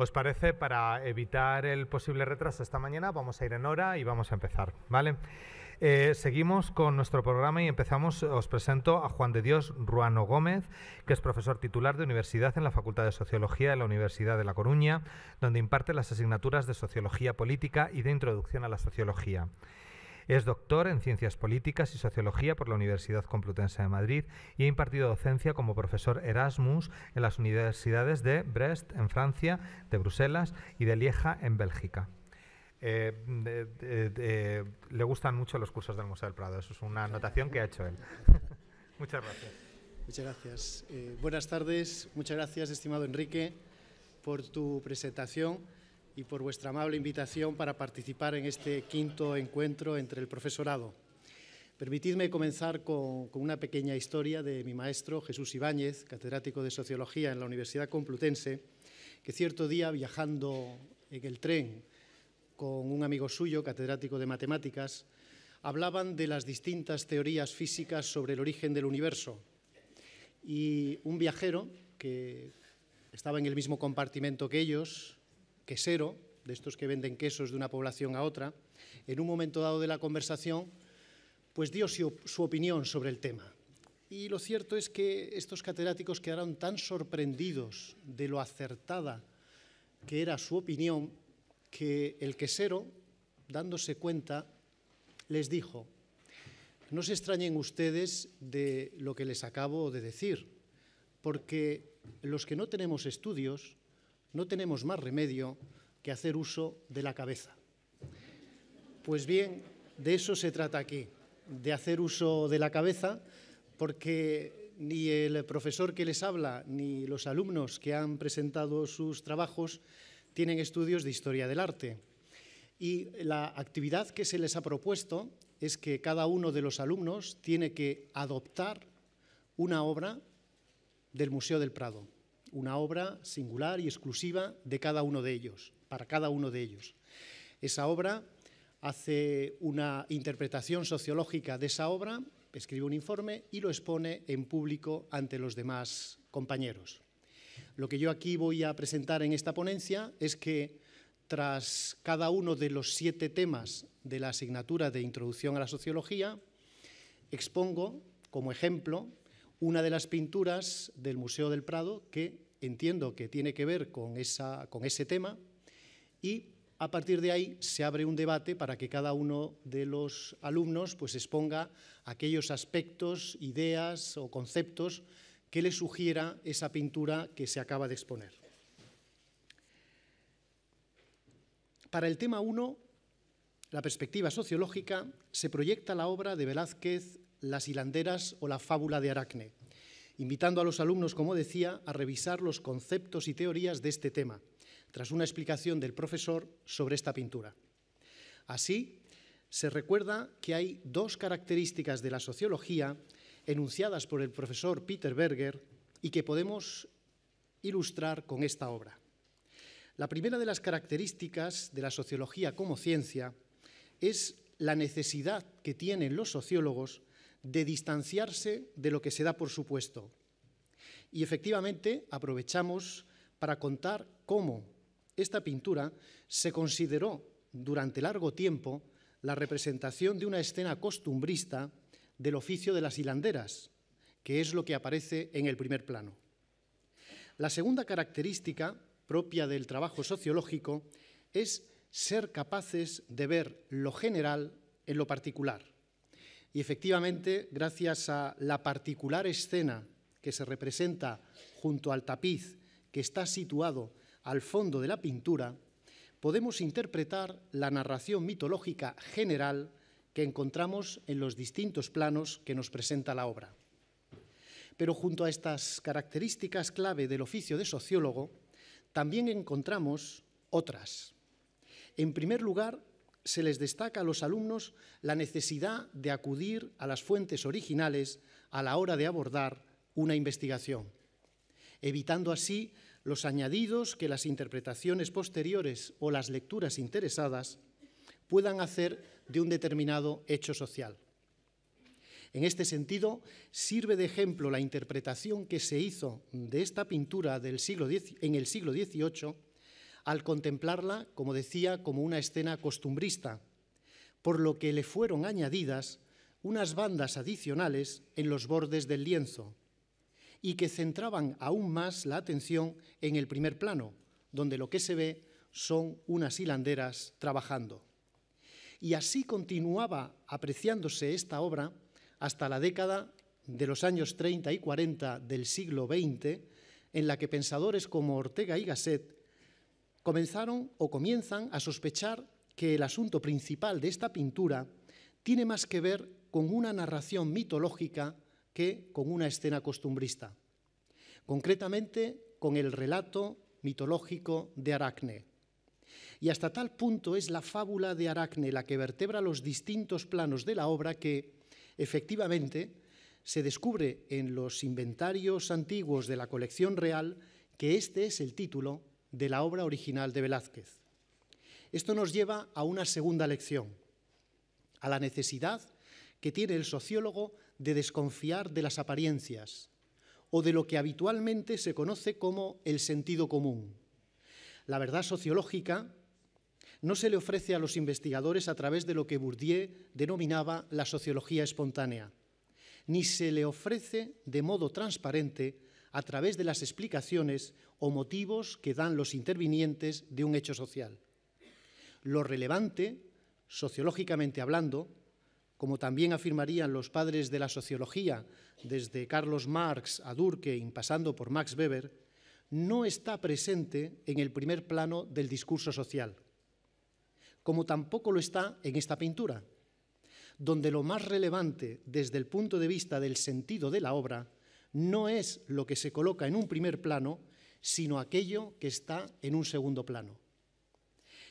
¿Os parece? Para evitar el posible retraso esta mañana, vamos a ir en hora y vamos a empezar, ¿vale? Eh, seguimos con nuestro programa y empezamos, os presento a Juan de Dios Ruano Gómez, que es profesor titular de universidad en la Facultad de Sociología de la Universidad de La Coruña, donde imparte las asignaturas de Sociología Política y de Introducción a la Sociología. Es doctor en Ciencias Políticas y Sociología por la Universidad Complutense de Madrid y ha impartido docencia como profesor Erasmus en las universidades de Brest, en Francia, de Bruselas y de Lieja, en Bélgica. Eh, le gustan mucho los cursos del Museo del Prado. Eso es una anotación que ha hecho él. muchas gracias. Muchas gracias. Eh, buenas tardes. Muchas gracias, estimado Enrique, por tu presentación y por vuestra amable invitación para participar en este quinto encuentro entre el profesorado. Permitidme comenzar con, una pequeña historia de mi maestro Jesús Ibáñez, catedrático de Sociología en la Universidad Complutense, que cierto día viajando en el tren con un amigo suyo, catedrático de Matemáticas, hablaban de las distintas teorías físicas sobre el origen del universo. Y un viajero que estaba en el mismo compartimento que ellos, quesero, de estos que venden quesos de una población a otra, en un momento dado de la conversación, pues dio su, opinión sobre el tema. Y lo cierto es que estos catedráticos quedaron tan sorprendidos de lo acertada que era su opinión que el quesero, dándose cuenta, les dijo, no se extrañen ustedes de lo que les acabo de decir, porque los que no tenemos estudios no tenemos más remedio que hacer uso de la cabeza. Pues bien, de eso se trata aquí, de hacer uso de la cabeza, porque ni el profesor que les habla, ni los alumnos que han presentado sus trabajos tienen estudios de historia del arte. Y la actividad que se les ha propuesto es que cada uno de los alumnos tiene que adoptar una obra del Museo del Prado una obra singular y exclusiva de cada uno de ellos, para cada uno de ellos. Esa obra hace una interpretación sociológica de esa obra, escribe un informe y lo expone en público ante los demás compañeros. Lo que yo aquí voy a presentar en esta ponencia es que tras cada uno de los siete temas de la asignatura de Introducción a la Sociología, expongo como ejemplo una de las pinturas del Museo del Prado que entiendo que tiene que ver con, esa, con ese tema y a partir de ahí se abre un debate para que cada uno de los alumnos pues exponga aquellos aspectos, ideas o conceptos que le sugiera esa pintura que se acaba de exponer. Para el tema 1, la perspectiva sociológica, se proyecta la obra de Velázquez las hilanderas o la fábula de Aracne, invitando a los alumnos, como decía, a revisar los conceptos y teorías de este tema, tras una explicación del profesor sobre esta pintura. Así, se recuerda que hay dos características de la sociología enunciadas por el profesor Peter Berger y que podemos ilustrar con esta obra. La primera de las características de la sociología como ciencia es la necesidad que tienen los sociólogos de distanciarse de lo que se da por supuesto. Y efectivamente aprovechamos para contar cómo esta pintura se consideró durante largo tiempo la representación de una escena costumbrista del oficio de las hilanderas, que es lo que aparece en el primer plano. La segunda característica propia del trabajo sociológico es ser capaces de ver lo general en lo particular. Y efectivamente, gracias a la particular escena que se representa junto al tapiz que está situado al fondo de la pintura, podemos interpretar la narración mitológica general que encontramos en los distintos planos que nos presenta la obra. Pero junto a estas características clave del oficio de sociólogo, también encontramos otras. En primer lugar, se les destaca a los alumnos la necesidad de acudir a las fuentes originales a la hora de abordar una investigación, evitando así los añadidos que las interpretaciones posteriores o las lecturas interesadas puedan hacer de un determinado hecho social. En este sentido, sirve de ejemplo la interpretación que se hizo de esta pintura del siglo en el siglo XVIII al contemplarla, como decía, como una escena costumbrista, por lo que le fueron añadidas unas bandas adicionales en los bordes del lienzo y que centraban aún más la atención en el primer plano, donde lo que se ve son unas hilanderas trabajando. Y así continuaba apreciándose esta obra hasta la década de los años 30 y 40 del siglo XX, en la que pensadores como Ortega y Gasset comenzaron o comienzan a sospechar que el asunto principal de esta pintura tiene más que ver con una narración mitológica que con una escena costumbrista, concretamente con el relato mitológico de Aracne. Y hasta tal punto es la fábula de Aracne la que vertebra los distintos planos de la obra que, efectivamente, se descubre en los inventarios antiguos de la colección real que este es el título de la obra original de Velázquez. Esto nos lleva a una segunda lección, a la necesidad que tiene el sociólogo de desconfiar de las apariencias o de lo que habitualmente se conoce como el sentido común. La verdad sociológica no se le ofrece a los investigadores a través de lo que Bourdieu denominaba la sociología espontánea, ni se le ofrece de modo transparente a través de las explicaciones o motivos que dan los intervinientes de un hecho social. Lo relevante, sociológicamente hablando, como también afirmarían los padres de la sociología, desde Carlos Marx a Durkheim, pasando por Max Weber, no está presente en el primer plano del discurso social, como tampoco lo está en esta pintura, donde lo más relevante desde el punto de vista del sentido de la obra no es lo que se coloca en un primer plano, sino aquello que está en un segundo plano.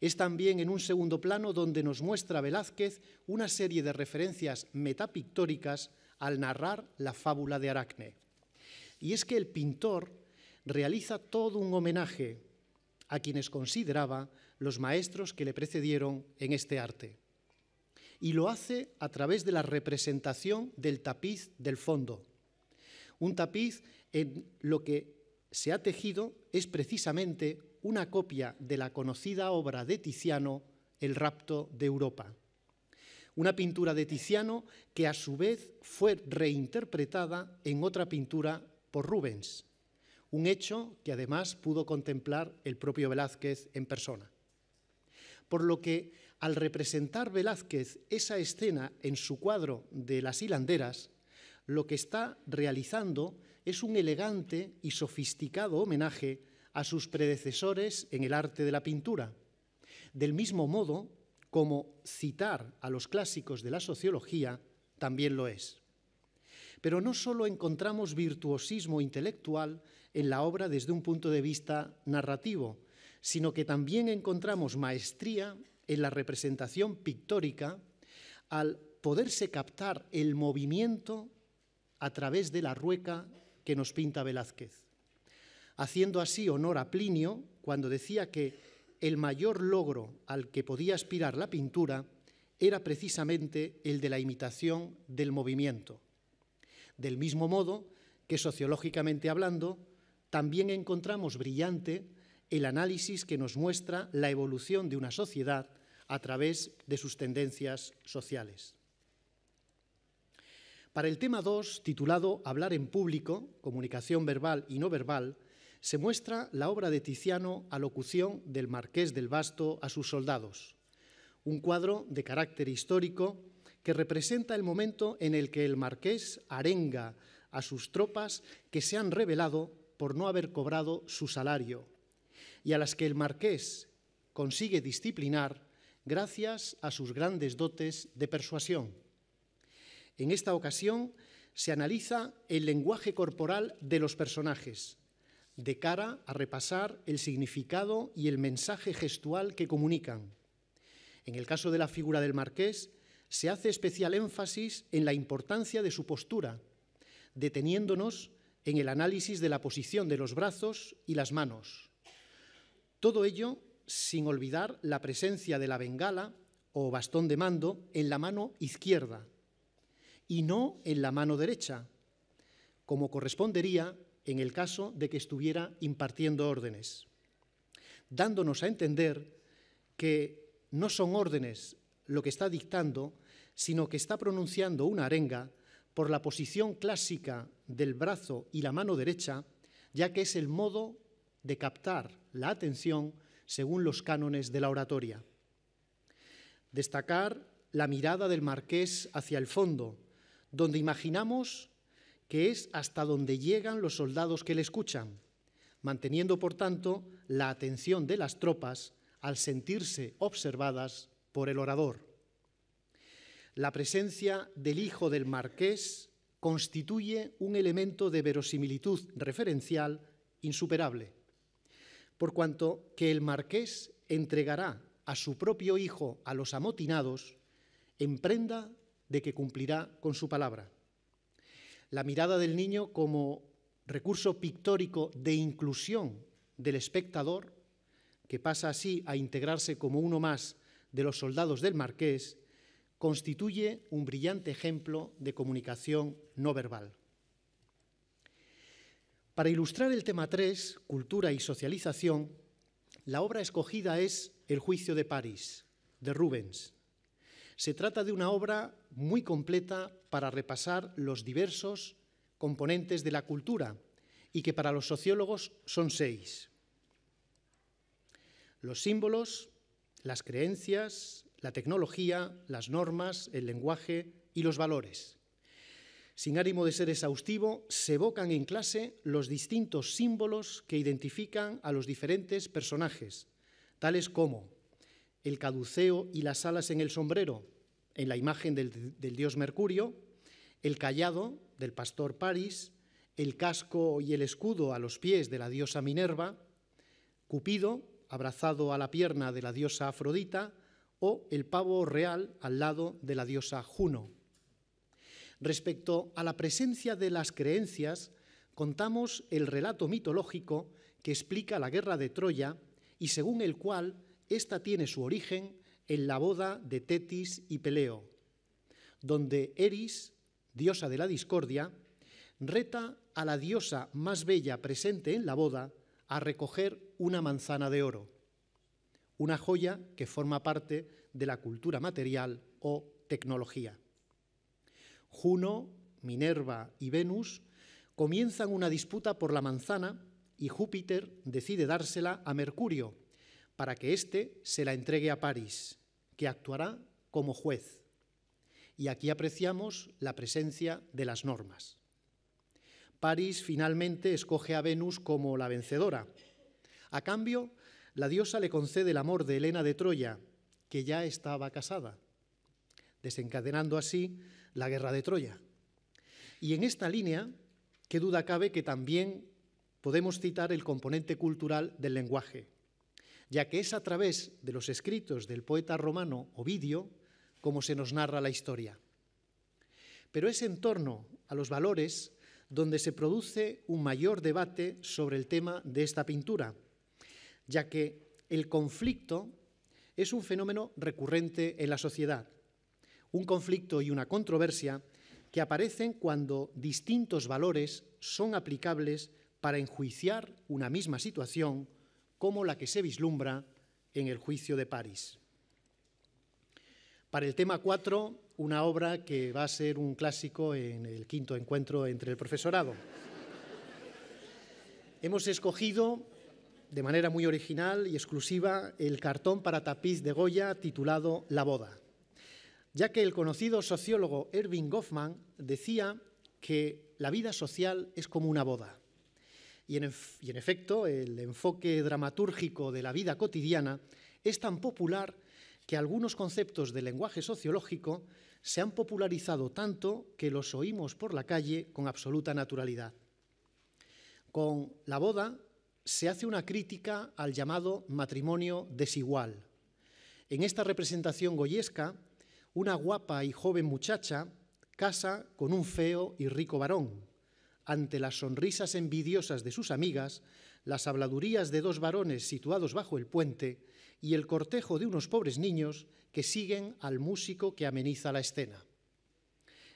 Es también en un segundo plano donde nos muestra Velázquez una serie de referencias metapictóricas al narrar la fábula de Aracne. Y es que el pintor realiza todo un homenaje a quienes consideraba los maestros que le precedieron en este arte. Y lo hace a través de la representación del tapiz del fondo, un tapiz en lo que se ha tejido es precisamente una copia de la conocida obra de Tiziano, El rapto de Europa. Una pintura de Tiziano que a su vez fue reinterpretada en otra pintura por Rubens, un hecho que además pudo contemplar el propio Velázquez en persona. Por lo que al representar Velázquez esa escena en su cuadro de las hilanderas, lo que está realizando es un elegante y sofisticado homenaje a sus predecesores en el arte de la pintura. Del mismo modo como citar a los clásicos de la sociología también lo es. Pero no solo encontramos virtuosismo intelectual en la obra desde un punto de vista narrativo, sino que también encontramos maestría en la representación pictórica al poderse captar el movimiento a través de la rueca que nos pinta Velázquez, haciendo así honor a Plinio cuando decía que el mayor logro al que podía aspirar la pintura era precisamente el de la imitación del movimiento. Del mismo modo que sociológicamente hablando, también encontramos brillante el análisis que nos muestra la evolución de una sociedad a través de sus tendencias sociales. Para el tema 2, titulado Hablar en público, comunicación verbal y no verbal, se muestra la obra de Tiziano Alocución del Marqués del Basto a sus soldados, un cuadro de carácter histórico que representa el momento en el que el marqués arenga a sus tropas que se han rebelado por no haber cobrado su salario y a las que el marqués consigue disciplinar gracias a sus grandes dotes de persuasión. En esta ocasión se analiza el lenguaje corporal de los personajes, de cara a repasar el significado y el mensaje gestual que comunican. En el caso de la figura del marqués, se hace especial énfasis en la importancia de su postura, deteniéndonos en el análisis de la posición de los brazos y las manos. Todo ello sin olvidar la presencia de la bengala o bastón de mando en la mano izquierda, y no en la mano derecha, como correspondería en el caso de que estuviera impartiendo órdenes, dándonos a entender que no son órdenes lo que está dictando, sino que está pronunciando una arenga por la posición clásica del brazo y la mano derecha, ya que es el modo de captar la atención según los cánones de la oratoria. Destacar la mirada del marqués hacia el fondo, donde imaginamos que es hasta donde llegan los soldados que le escuchan, manteniendo, por tanto, la atención de las tropas al sentirse observadas por el orador. La presencia del hijo del marqués constituye un elemento de verosimilitud referencial insuperable, por cuanto que el marqués entregará a su propio hijo a los amotinados, en prenda de que cumplirá con su palabra. La mirada del niño como recurso pictórico de inclusión del espectador, que pasa así a integrarse como uno más de los soldados del marqués, constituye un brillante ejemplo de comunicación no verbal. Para ilustrar el tema 3, cultura y socialización, la obra escogida es El juicio de París, de Rubens, se trata de una obra muy completa para repasar los diversos componentes de la cultura y que para los sociólogos son seis. Los símbolos, las creencias, la tecnología, las normas, el lenguaje y los valores. Sin ánimo de ser exhaustivo, se evocan en clase los distintos símbolos que identifican a los diferentes personajes, tales como el caduceo y las alas en el sombrero, en la imagen del, dios Mercurio, el callado del pastor Paris, el casco y el escudo a los pies de la diosa Minerva, Cupido abrazado a la pierna de la diosa Afrodita o el pavo real al lado de la diosa Juno. Respecto a la presencia de las creencias, contamos el relato mitológico que explica la guerra de Troya y según el cual esta tiene su origen en la boda de Tetis y Peleo, donde Eris, diosa de la discordia, reta a la diosa más bella presente en la boda a recoger una manzana de oro, una joya que forma parte de la cultura material o tecnología. Juno, Minerva y Venus comienzan una disputa por la manzana y Júpiter decide dársela a Mercurio, para que éste se la entregue a París, que actuará como juez. Y aquí apreciamos la presencia de las normas. París finalmente escoge a Venus como la vencedora. A cambio, la diosa le concede el amor de Helena de Troya, que ya estaba casada, desencadenando así la guerra de Troya. Y en esta línea, qué duda cabe que también podemos citar el componente cultural del lenguaje, ya que es a través de los escritos del poeta romano Ovidio como se nos narra la historia. Pero es en torno a los valores donde se produce un mayor debate sobre el tema de esta pintura, ya que el conflicto es un fenómeno recurrente en la sociedad, un conflicto y una controversia que aparecen cuando distintos valores son aplicables para enjuiciar una misma situación como la que se vislumbra en el juicio de París. Para el tema 4, una obra que va a ser un clásico en el quinto encuentro entre el profesorado. Hemos escogido de manera muy original y exclusiva el cartón para tapiz de Goya titulado La boda, ya que el conocido sociólogo Erving Goffman decía que la vida social es como una boda. Y en, efecto, el enfoque dramatúrgico de la vida cotidiana es tan popular que algunos conceptos del lenguaje sociológico se han popularizado tanto que los oímos por la calle con absoluta naturalidad. Con la boda se hace una crítica al llamado matrimonio desigual. En esta representación goyesca, una guapa y joven muchacha casa con un feo y rico varón ante las sonrisas envidiosas de sus amigas, las habladurías de dos varones situados bajo el puente y el cortejo de unos pobres niños que siguen al músico que ameniza la escena.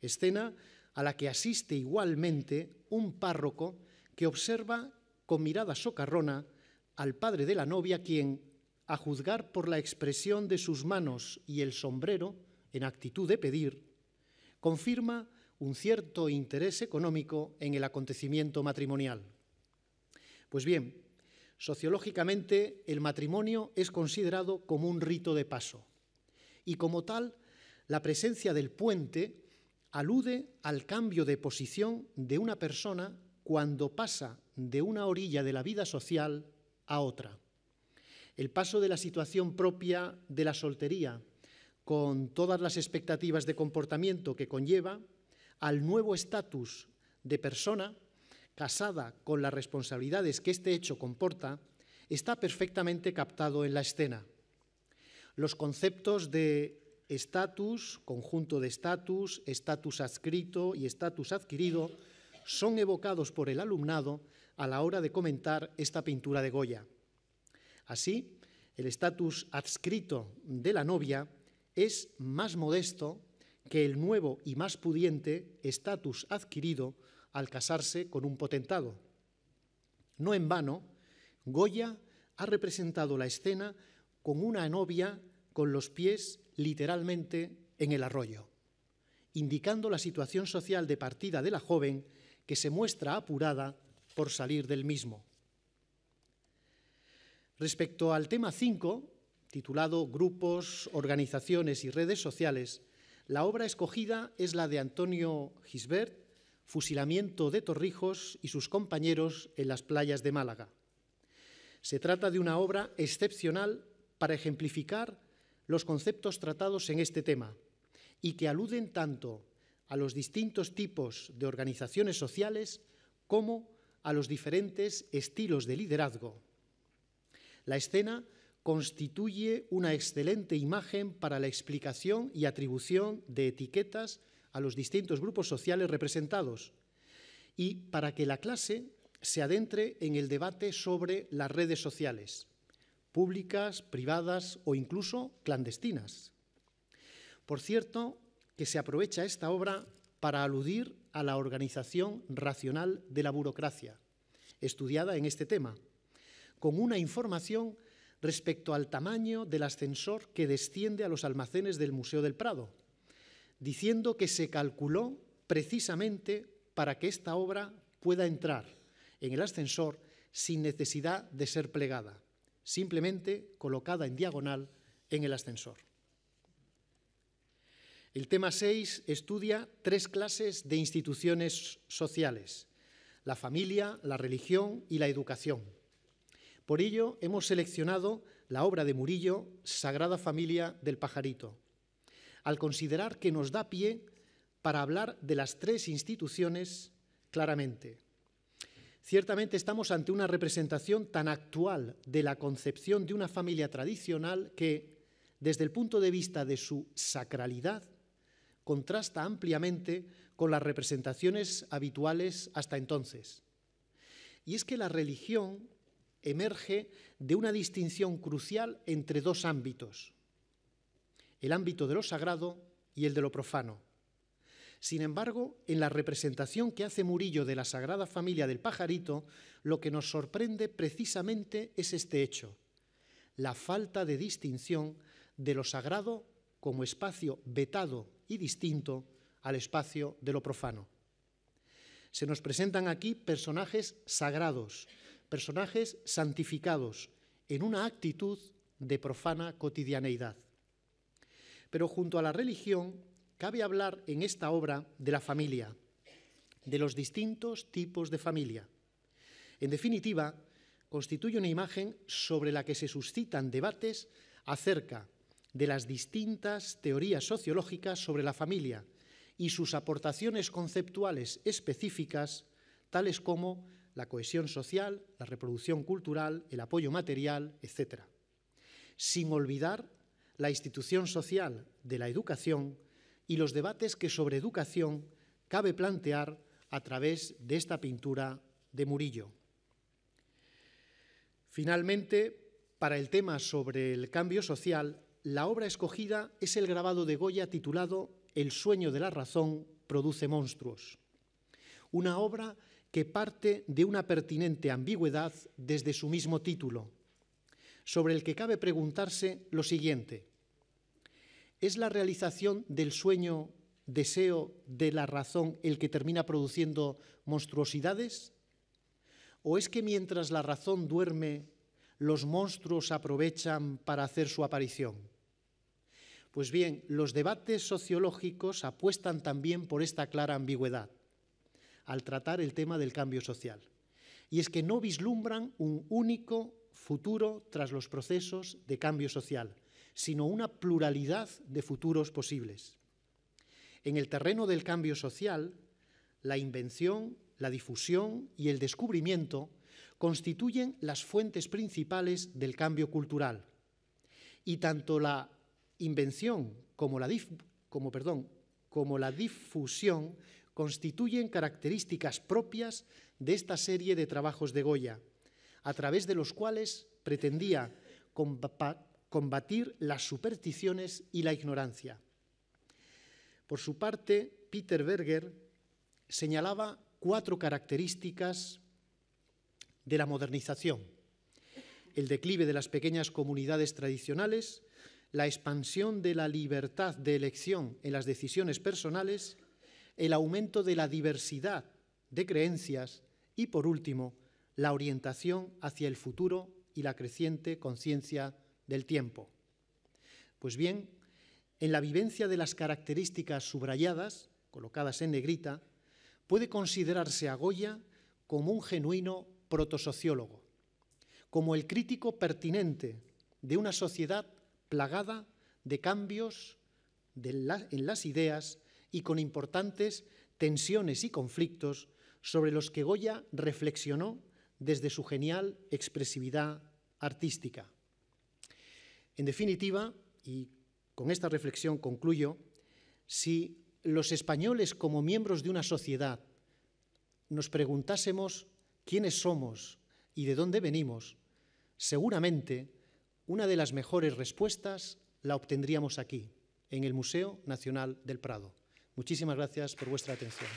Escena a la que asiste igualmente un párroco que observa con mirada socarrona al padre de la novia quien, a juzgar por la expresión de sus manos y el sombrero, en actitud de pedir, confirma un cierto interés económico en el acontecimiento matrimonial. Pues bien, sociológicamente el matrimonio es considerado como un rito de paso y como tal la presencia del puente alude al cambio de posición de una persona cuando pasa de una orilla de la vida social a otra. El paso de la situación propia de la soltería, con todas las expectativas de comportamiento que conlleva, al nuevo estatus de persona casada con las responsabilidades que este hecho comporta, está perfectamente captado en la escena. Los conceptos de estatus, conjunto de estatus, estatus adscrito y estatus adquirido son evocados por el alumnado a la hora de comentar esta pintura de Goya. Así, el estatus adscrito de la novia es más modesto que el nuevo y más pudiente estatus adquirido al casarse con un potentado. No en vano, Goya ha representado la escena con una novia con los pies literalmente en el arroyo, indicando la situación social de partida de la joven que se muestra apurada por salir del mismo. Respecto al tema 5, titulado Grupos, Organizaciones y Redes Sociales, la obra escogida es la de Antonio Gisbert, Fusilamiento de Torrijos y sus compañeros en las playas de Málaga. Se trata de una obra excepcional para ejemplificar los conceptos tratados en este tema y que aluden tanto a los distintos tipos de organizaciones sociales como a los diferentes estilos de liderazgo. La escena constituye una excelente imagen para la explicación y atribución de etiquetas a los distintos grupos sociales representados y para que la clase se adentre en el debate sobre las redes sociales, públicas, privadas o incluso clandestinas. Por cierto, que se aprovecha esta obra para aludir a la organización racional de la burocracia, estudiada en este tema, con una información respecto al tamaño del ascensor que desciende a los almacenes del Museo del Prado, diciendo que se calculó precisamente para que esta obra pueda entrar en el ascensor sin necesidad de ser plegada, simplemente colocada en diagonal en el ascensor. El tema 6 estudia tres clases de instituciones sociales, la familia, la religión y la educación por ello hemos seleccionado la obra de Murillo, Sagrada Familia del Pajarito, al considerar que nos da pie para hablar de las tres instituciones claramente. Ciertamente estamos ante una representación tan actual de la concepción de una familia tradicional que, desde el punto de vista de su sacralidad, contrasta ampliamente con las representaciones habituales hasta entonces. Y es que la religión emerge de una distinción crucial entre dos ámbitos, el ámbito de lo sagrado y el de lo profano. Sin embargo, en la representación que hace Murillo de la Sagrada Familia del Pajarito, lo que nos sorprende precisamente es este hecho, la falta de distinción de lo sagrado como espacio vetado y distinto al espacio de lo profano. Se nos presentan aquí personajes sagrados, personajes santificados en una actitud de profana cotidianeidad. Pero junto a la religión, cabe hablar en esta obra de la familia, de los distintos tipos de familia. En definitiva, constituye una imagen sobre la que se suscitan debates acerca de las distintas teorías sociológicas sobre la familia y sus aportaciones conceptuales específicas, tales como la cohesión social, la reproducción cultural, el apoyo material, etc. Sin olvidar la institución social de la educación y los debates que sobre educación cabe plantear a través de esta pintura de Murillo. Finalmente, para el tema sobre el cambio social, la obra escogida es el grabado de Goya titulado El sueño de la razón produce monstruos. Una obra que parte de una pertinente ambigüedad desde su mismo título, sobre el que cabe preguntarse lo siguiente. ¿Es la realización del sueño, deseo de la razón el que termina produciendo monstruosidades? ¿O es que mientras la razón duerme, los monstruos aprovechan para hacer su aparición? Pues bien, los debates sociológicos apuestan también por esta clara ambigüedad al tratar el tema del cambio social. Y es que no vislumbran un único futuro tras los procesos de cambio social, sino una pluralidad de futuros posibles. En el terreno del cambio social, la invención, la difusión y el descubrimiento constituyen las fuentes principales del cambio cultural. Y tanto la invención como la, difusión constituyen características propias de esta serie de trabajos de Goya, a través de los cuales pretendía combatir las supersticiones y la ignorancia. Por su parte, Peter Berger señalaba cuatro características de la modernización. El declive de las pequeñas comunidades tradicionales, la expansión de la libertad de elección en las decisiones personales el aumento de la diversidad de creencias y, por último, la orientación hacia el futuro y la creciente conciencia del tiempo. Pues bien, en la vivencia de las características subrayadas, colocadas en negrita, puede considerarse a Goya como un genuino protosociólogo, como el crítico pertinente de una sociedad plagada de cambios en las ideas y con importantes tensiones y conflictos sobre los que Goya reflexionó desde su genial expresividad artística. En definitiva, y con esta reflexión concluyo, si los españoles como miembros de una sociedad nos preguntásemos quiénes somos y de dónde venimos, seguramente una de las mejores respuestas la obtendríamos aquí, en el Museo Nacional del Prado. Muchísimas gracias por vuestra atención.